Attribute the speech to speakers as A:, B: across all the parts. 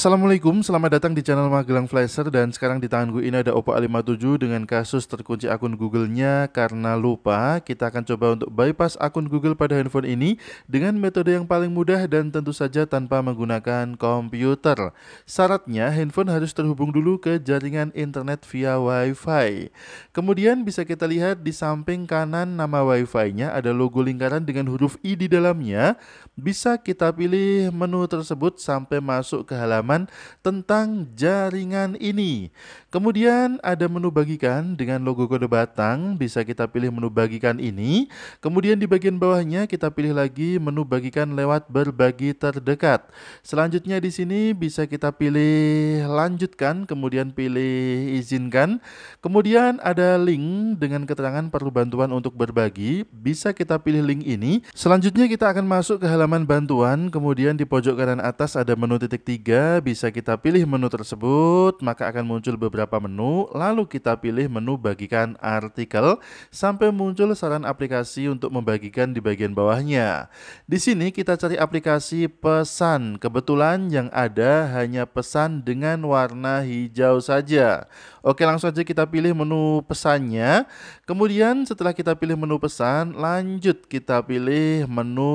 A: Assalamualaikum, selamat datang di channel Magelang Flasher dan sekarang di tangan gue ini ada Oppo A57 dengan kasus terkunci akun Google-nya karena lupa. Kita akan coba untuk bypass akun Google pada handphone ini dengan metode yang paling mudah dan tentu saja tanpa menggunakan komputer. Syaratnya handphone harus terhubung dulu ke jaringan internet via WiFi. Kemudian bisa kita lihat di samping kanan nama WiFi-nya ada logo lingkaran dengan huruf I di dalamnya. Bisa kita pilih menu tersebut sampai masuk ke halaman pemahaman tentang jaringan ini. Kemudian ada menu bagikan dengan logo kode batang, bisa kita pilih menu bagikan ini. Kemudian di bagian bawahnya kita pilih lagi menu bagikan lewat berbagi terdekat. Selanjutnya di sini bisa kita pilih lanjutkan, kemudian pilih izinkan. Kemudian ada link dengan keterangan perlu bantuan untuk berbagi, bisa kita pilih link ini. Selanjutnya kita akan masuk ke halaman bantuan, kemudian di pojok kanan atas ada menu titik tiga bisa kita pilih menu tersebut, maka akan muncul beberapa menu, lalu kita pilih menu bagikan artikel sampai muncul saran aplikasi untuk membagikan di bagian bawahnya. Di sini kita cari aplikasi pesan. Kebetulan yang ada hanya pesan dengan warna hijau saja. Oke, langsung aja kita pilih menu pesannya. Kemudian setelah kita pilih menu pesan, lanjut kita pilih menu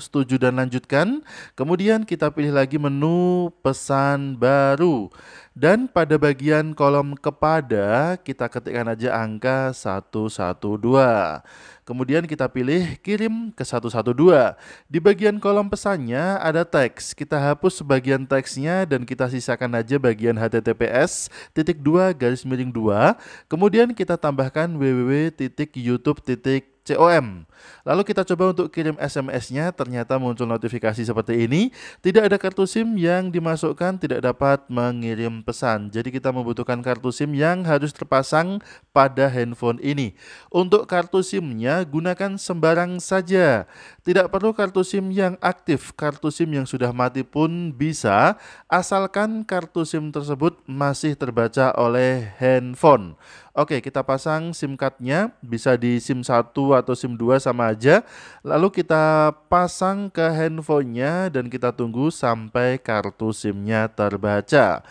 A: setuju dan lanjutkan. Kemudian kita pilih lagi menu pesan pesan baru. Dan pada bagian kolom kepada kita ketikkan aja angka 112. Kemudian kita pilih kirim ke 112. Di bagian kolom pesannya ada teks. Kita hapus sebagian teksnya dan kita sisakan aja bagian https titik 2 garis miring 2. Kemudian kita tambahkan www.youtube.com COM. Lalu kita coba untuk kirim SMS-nya, ternyata muncul notifikasi seperti ini. Tidak ada kartu SIM yang dimasukkan, tidak dapat mengirim pesan. Jadi kita membutuhkan kartu SIM yang harus terpasang pada handphone ini. Untuk kartu SIM-nya gunakan sembarang saja. Tidak perlu kartu SIM yang aktif, kartu SIM yang sudah mati pun bisa, asalkan kartu SIM tersebut masih terbaca oleh handphone. Oke, kita pasang SIM card-nya, bisa di SIM 1 atau atau SIM 2 sama aja. Lalu kita pasang ke handphonenya dan kita tunggu sampai kartu SIM-nya terbaca.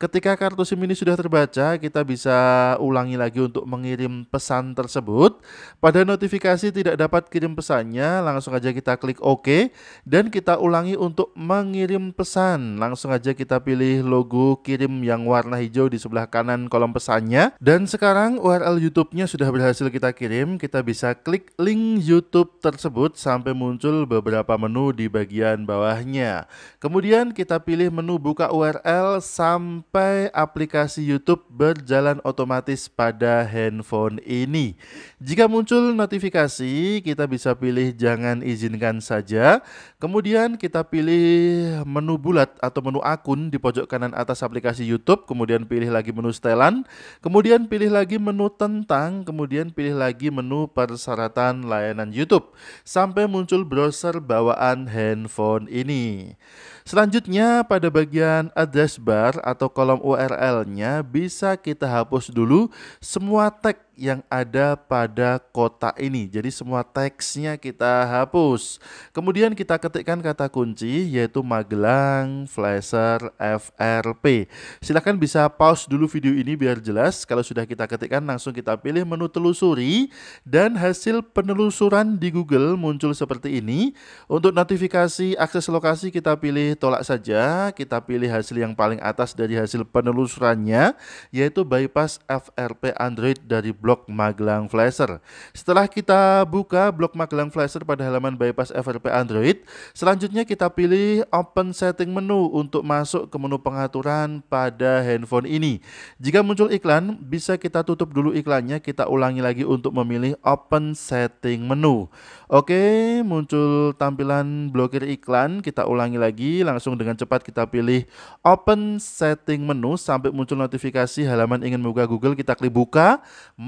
A: Ketika kartu SIM ini sudah terbaca, kita bisa ulangi lagi untuk mengirim pesan tersebut. Pada notifikasi tidak dapat kirim pesannya, langsung aja kita klik OK dan kita ulangi untuk mengirim pesan. Langsung aja kita pilih logo kirim yang warna hijau di sebelah kanan kolom pesannya. Dan sekarang URL YouTube-nya sudah berhasil kita kirim, kita bisa klik link YouTube tersebut sampai muncul beberapa menu di bagian bawahnya. Kemudian kita pilih menu buka URL sampai sampai aplikasi YouTube berjalan otomatis pada handphone ini. Jika muncul notifikasi, kita bisa pilih jangan izinkan saja. Kemudian kita pilih menu bulat atau menu akun di pojok kanan atas aplikasi YouTube, kemudian pilih lagi menu setelan, kemudian pilih lagi menu tentang, kemudian pilih lagi menu persyaratan layanan YouTube sampai muncul browser bawaan handphone ini. Selanjutnya pada bagian address bar atau kolom URL-nya bisa kita hapus dulu semua tag yang ada pada kotak ini. Jadi semua teksnya kita hapus. Kemudian kita ketikkan kata kunci yaitu Magelang Flasher FRP. Silahkan bisa pause dulu video ini biar jelas. Kalau sudah kita ketikkan langsung kita pilih menu telusuri dan hasil penelusuran di Google muncul seperti ini. Untuk notifikasi akses lokasi kita pilih tolak saja. Kita pilih hasil yang paling atas dari hasil penelusurannya yaitu bypass FRP Android dari blog blok Magelang Flasher. Setelah kita buka blok Magelang Flasher pada halaman bypass FRP Android, selanjutnya kita pilih open setting menu untuk masuk ke menu pengaturan pada handphone ini. Jika muncul iklan, bisa kita tutup dulu iklannya, kita ulangi lagi untuk memilih open setting menu. Oke, muncul tampilan blokir iklan, kita ulangi lagi langsung dengan cepat kita pilih open setting menu sampai muncul notifikasi halaman ingin membuka Google, kita klik buka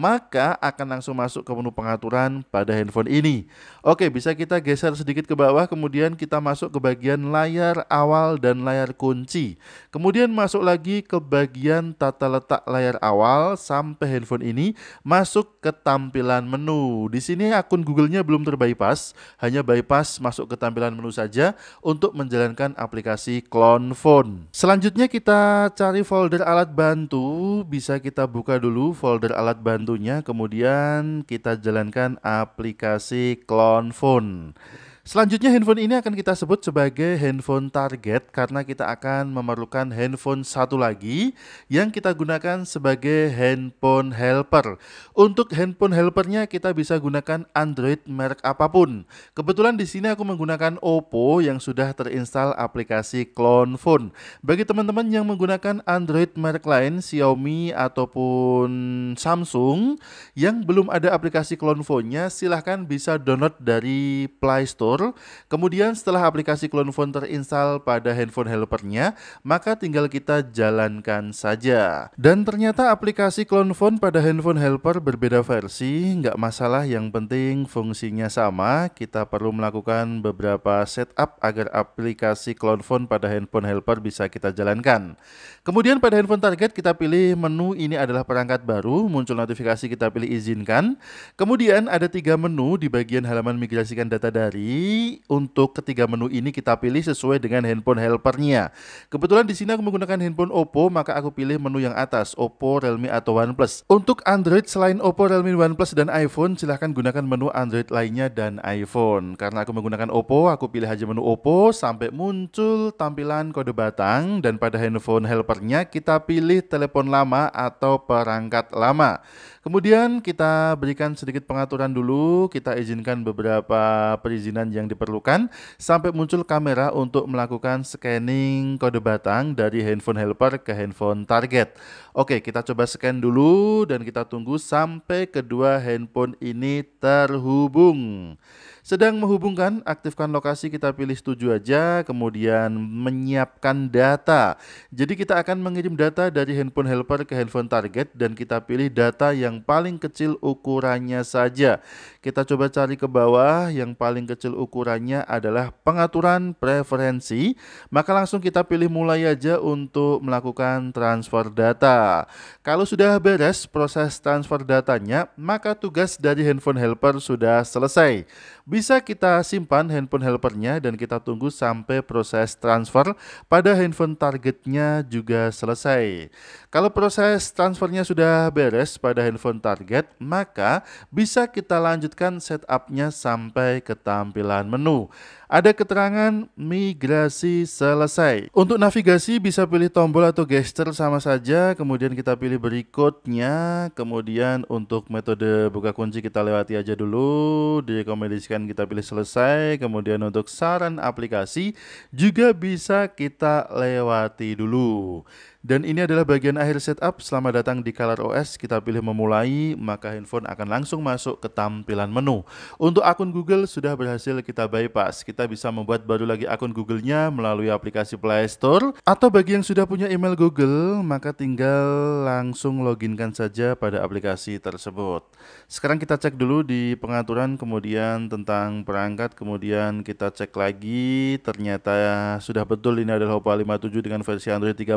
A: maka akan langsung masuk ke menu pengaturan pada handphone ini. Oke, bisa kita geser sedikit ke bawah, kemudian kita masuk ke bagian layar awal dan layar kunci. Kemudian masuk lagi ke bagian tata letak layar awal sampai handphone ini masuk ke tampilan menu. Di sini akun Google-nya belum terbypass, hanya bypass masuk ke tampilan menu saja untuk menjalankan aplikasi Clone Phone. Selanjutnya kita cari folder alat bantu, bisa kita buka dulu folder alat bantu tentunya kemudian kita jalankan aplikasi Clone Phone. Selanjutnya handphone ini akan kita sebut sebagai handphone target karena kita akan memerlukan handphone satu lagi yang kita gunakan sebagai handphone helper. Untuk handphone helpernya kita bisa gunakan Android merek apapun. Kebetulan di sini aku menggunakan Oppo yang sudah terinstal aplikasi Clone Phone. Bagi teman-teman yang menggunakan Android merek lain Xiaomi ataupun Samsung yang belum ada aplikasi Clone Phone-nya silahkan bisa download dari Play Store Store. Kemudian setelah aplikasi phone terinstall pada handphone helpernya, maka tinggal kita jalankan saja. Dan ternyata aplikasi phone pada handphone helper berbeda versi, nggak masalah yang penting fungsinya sama. Kita perlu melakukan beberapa setup agar aplikasi phone pada handphone helper bisa kita jalankan. Kemudian pada handphone target kita pilih menu ini adalah perangkat baru, muncul notifikasi kita pilih izinkan. Kemudian ada tiga menu di bagian halaman migrasikan data dari, jadi untuk ketiga menu ini kita pilih sesuai dengan handphone helpernya. Kebetulan di sini aku menggunakan handphone Oppo, maka aku pilih menu yang atas, Oppo, Realme atau OnePlus. Untuk Android selain Oppo, Realme, OnePlus dan iPhone, silahkan gunakan menu Android lainnya dan iPhone. Karena aku menggunakan Oppo, aku pilih aja menu Oppo sampai muncul tampilan kode batang dan pada handphone helpernya kita pilih telepon lama atau perangkat lama. Kemudian kita berikan sedikit pengaturan dulu, kita izinkan beberapa perizinan yang diperlukan sampai muncul kamera untuk melakukan scanning kode batang dari handphone helper ke handphone target. Oke, kita coba scan dulu dan kita tunggu sampai kedua handphone ini terhubung. Sedang menghubungkan, aktifkan lokasi kita pilih setuju aja, kemudian menyiapkan data. Jadi kita akan mengirim data dari handphone helper ke handphone target dan kita pilih data yang paling kecil ukurannya saja. Kita coba cari ke bawah yang paling kecil ukurannya adalah pengaturan preferensi, maka langsung kita pilih mulai aja untuk melakukan transfer data. Kalau sudah beres proses transfer datanya, maka tugas dari handphone helper sudah selesai. Bisa kita simpan handphone helpernya dan kita tunggu sampai proses transfer pada handphone targetnya juga selesai. Kalau proses transfernya sudah beres pada handphone target, maka bisa kita lanjutkan setupnya sampai ke tampilan perjalanan menu ada keterangan migrasi selesai. Untuk navigasi bisa pilih tombol atau gesture sama saja, kemudian kita pilih berikutnya, kemudian untuk metode buka kunci kita lewati aja dulu, direkomendasikan kita pilih selesai, kemudian untuk saran aplikasi juga bisa kita lewati dulu. Dan ini adalah bagian akhir setup. Selamat datang di Color OS. Kita pilih memulai, maka handphone akan langsung masuk ke tampilan menu. Untuk akun Google sudah berhasil kita bypass. Kita kita bisa membuat baru lagi akun Google-nya melalui aplikasi Play Store. Atau bagi yang sudah punya email Google, maka tinggal langsung loginkan saja pada aplikasi tersebut. Sekarang kita cek dulu di pengaturan, kemudian tentang perangkat, kemudian kita cek lagi. Ternyata sudah betul ini adalah Oppo 57 dengan versi Android 13,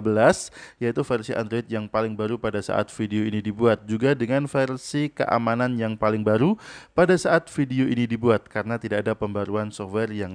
A: yaitu versi Android yang paling baru pada saat video ini dibuat. Juga dengan versi keamanan yang paling baru pada saat video ini dibuat, karena tidak ada pembaruan software yang